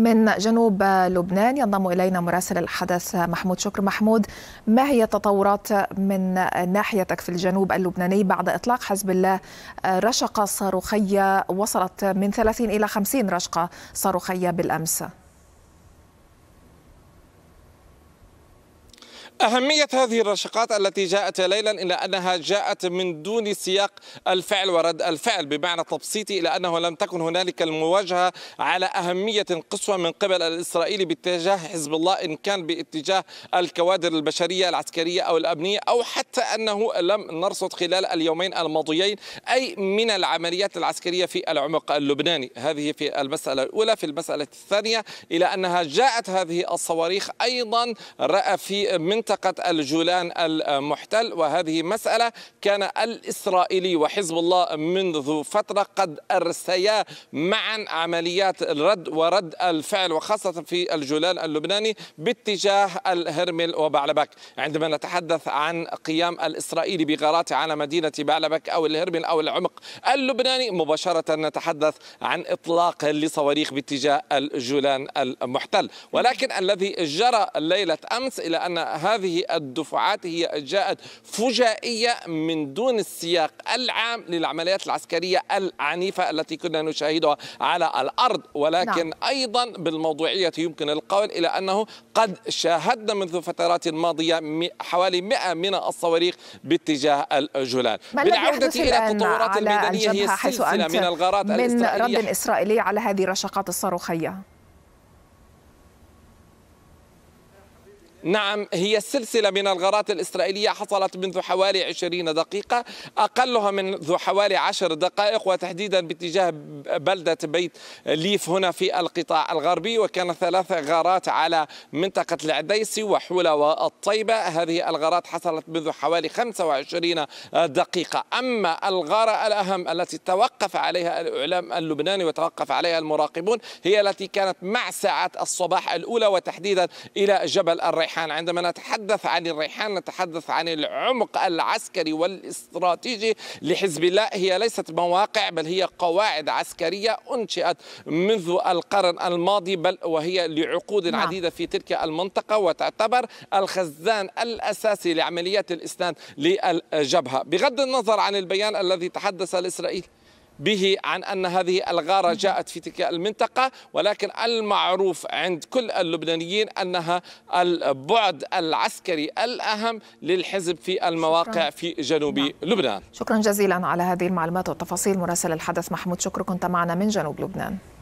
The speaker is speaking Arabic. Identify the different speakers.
Speaker 1: من جنوب لبنان ينضم إلينا مراسل الحدث محمود شكر محمود ما هي التطورات من ناحيتك في الجنوب اللبناني بعد إطلاق حزب الله رشقة صاروخية وصلت من 30 إلى 50 رشقة صاروخية بالأمس؟
Speaker 2: أهمية هذه الرشقات التي جاءت ليلا إلى أنها جاءت من دون سياق الفعل ورد الفعل بمعنى تبسيطي إلى أنه لم تكن هنالك المواجهة على أهمية قصوى من قبل الإسرائيلي باتجاه حزب الله إن كان باتجاه الكوادر البشرية العسكرية أو الأمنية أو حتى أنه لم نرصد خلال اليومين الماضيين أي من العمليات العسكرية في العمق اللبناني هذه في المسألة الأولى في المسألة الثانية إلى أنها جاءت هذه الصواريخ أيضا رأى في منطقة منطقة الجولان المحتل وهذه مسألة كان الإسرائيلي وحزب الله منذ فترة قد أرسيا معا عمليات الرد ورد الفعل وخاصة في الجولان اللبناني باتجاه الهرمل وبعلبك عندما نتحدث عن قيام الإسرائيلي بغارات على مدينة بعلبك أو الهرمل أو العمق اللبناني مباشرة نتحدث عن إطلاق لصواريخ باتجاه الجولان المحتل ولكن الذي جرى ليلة أمس إلى أن هذا هذه الدفعات هي جاءت فجائية من دون السياق العام للعمليات العسكرية العنيفة التي كنا نشاهدها على الأرض ولكن نعم. أيضا بالموضوعية يمكن القول إلى أنه قد شاهدنا منذ فترات ماضية حوالي 100 من الصواريخ باتجاه الجولان بالعودة إلى التطورات الميدانية هي سلسلة من الغارات من رد
Speaker 1: إسرائيلي على هذه الرشقات الصاروخية
Speaker 2: نعم هي سلسلة من الغارات الإسرائيلية حصلت منذ حوالي 20 دقيقة أقلها منذ حوالي 10 دقائق وتحديدا باتجاه بلدة بيت ليف هنا في القطاع الغربي وكان ثلاث غارات على منطقة العديسي وحولة والطيبة هذه الغارات حصلت منذ حوالي 25 دقيقة أما الغارة الأهم التي توقف عليها الإعلام اللبناني وتوقف عليها المراقبون هي التي كانت مع ساعات الصباح الأولى وتحديدا إلى جبل الريح الريحان عندما نتحدث عن الريحان نتحدث عن العمق العسكري والاستراتيجي لحزب الله هي ليست مواقع بل هي قواعد عسكرية أنشئت منذ القرن الماضي بل وهي لعقود نعم. عديدة في تلك المنطقة وتعتبر الخزان الأساسي لعمليات الإسناد للجبهة بغض النظر عن البيان الذي تحدث الإسرائيلي به عن أن هذه الغارة جاءت في تلك المنطقة ولكن المعروف عند كل اللبنانيين أنها البعد العسكري الأهم للحزب في المواقع شكرا. في جنوب نعم. لبنان
Speaker 1: شكرا جزيلا على هذه المعلومات والتفاصيل مراسل الحدث محمود شكر كنت معنا من جنوب لبنان